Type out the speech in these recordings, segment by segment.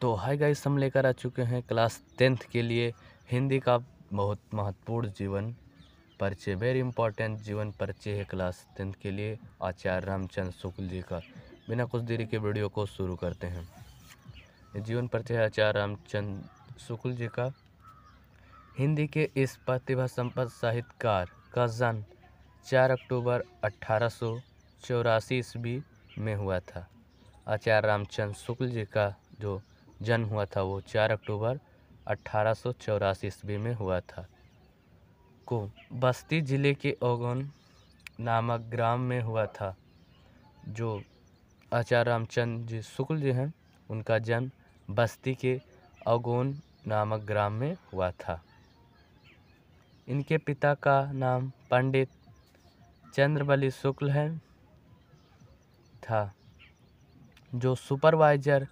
तो hi guys हम लेकर आ चुके हैं क्लास टेंथ के लिए हिंदी का बहुत महत्वपूर्ण जीवन परिचय वेरी इंपॉर्टेंट जीवन परिचय है क्लास टेंथ के लिए आचार्य रामचंद्र शुक्ल जी का बिना कुछ देरी के वीडियो को शुरू करते हैं जीवन परिचय आचार्य रामचंद्र शुक्ल जी का हिंदी के इस प्रतिभा संपद साहित्यकार का जन्म चार अक्टूबर अट्ठारह सौ चौरासी ईस्वी में हुआ था आचार्य रामचंद्र शुक्ल जी का जो जन्म हुआ था वो चार अक्टूबर अट्ठारह सौ चौरासी ईस्वी में हुआ था को बस्ती ज़िले के ओगन नामक ग्राम में हुआ था जो आचार्य रामचंद्र जी शुक्ल जी हैं उनका जन्म बस्ती के अगोन नामक ग्राम में हुआ था इनके पिता का नाम पंडित चंद्रबली शुक्ल है था जो सुपरवाइजर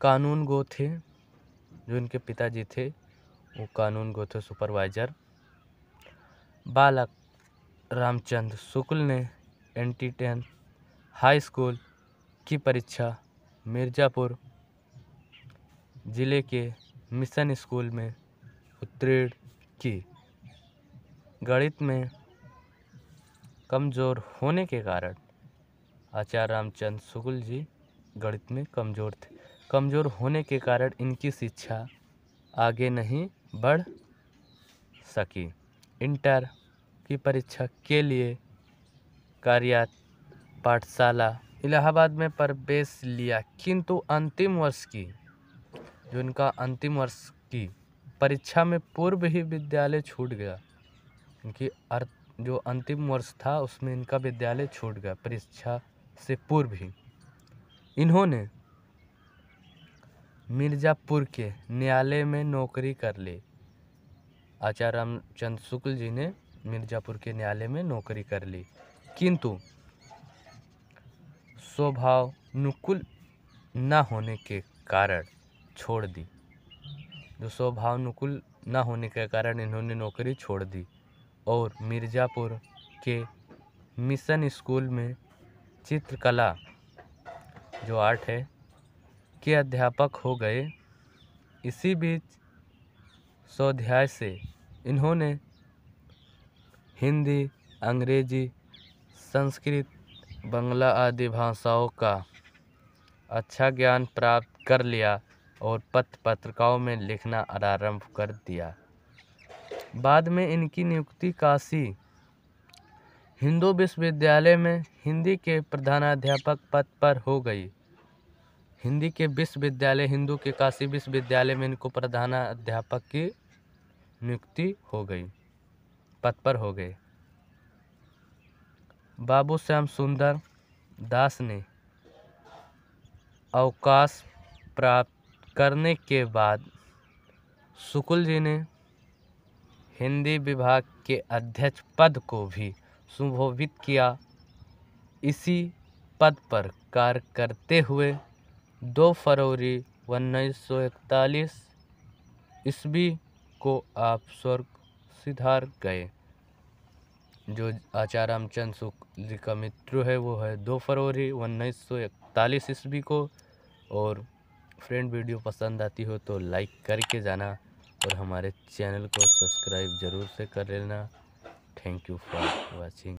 कानून गो थे जो इनके पिताजी थे वो कानून गो थे सुपरवाइजर बालक रामचंद्र शुक्ल ने N T ten high school की परीक्षा मिर्ज़ापुर ज़िले के मिशन स्कूल में उत्तीर्ण की गणित में कमज़ोर होने के कारण आचार्य रामचंद्र शुक्ल जी गणित में कमज़ोर थे कमज़ोर होने के कारण इनकी शिक्षा आगे नहीं बढ़ सकी इंटर की परीक्षा के लिए कार्यात पाठशाला इलाहाबाद में प्रवेश लिया किंतु अंतिम वर्ष की जो इनका अंतिम वर्ष की परीक्षा में पूर्व ही विद्यालय छूट गया इनकी अर्थ जो अंतिम वर्ष था उसमें इनका विद्यालय छूट गया परीक्षा से पूर्व ही इन्होंने मिर्ज़ापुर के न्यायालय में नौकरी कर ली आचार्य रामचंद्र शुक्ल जी ने मिर्ज़ापुर के न्यायालय में नौकरी कर ली किंतु स्वभाव नुकुल न होने के कारण छोड़ दी जो स्वभाव नुकुल न होने के कारण इन्होंने नौकरी छोड़ दी और मिर्ज़ापुर के मिशन स्कूल में चित्रकला जो आर्ट है के अध्यापक हो गए इसी बीच स्वाध्याय से इन्होंने हिंदी अंग्रेजी संस्कृत बंगला आदि भाषाओं का अच्छा ज्ञान प्राप्त कर लिया और पत्र पत्रिकाओं में लिखना आरंभ कर दिया बाद में इनकी नियुक्ति काशी हिंदू विश्वविद्यालय में हिंदी के प्रधानाध्यापक पद पर हो गई हिंदी के विश्वविद्यालय हिंदू के काशी विश्वविद्यालय में इनको प्रधानाध्यापक की नियुक्ति हो गई पद पर हो गए बाबू श्याम सुंदर दास ने अवकाश प्राप्त करने के बाद शुक्ल जी ने हिंदी विभाग के अध्यक्ष पद को भी सुशोभित किया इसी पद पर कार्य करते हुए दो फरवरी उन्नीस सौ इकतालीस ईस्वी को आप स्वर्ग सिधार गए जो आचाराम चंद शुक्ल का मित्र है वो है दो फरवरी उन्नीस सौ इकतालीस ईस्वी को और फ्रेंड वीडियो पसंद आती हो तो लाइक करके जाना और हमारे चैनल को सब्सक्राइब ज़रूर से कर लेना थैंक यू फॉर वॉचिंग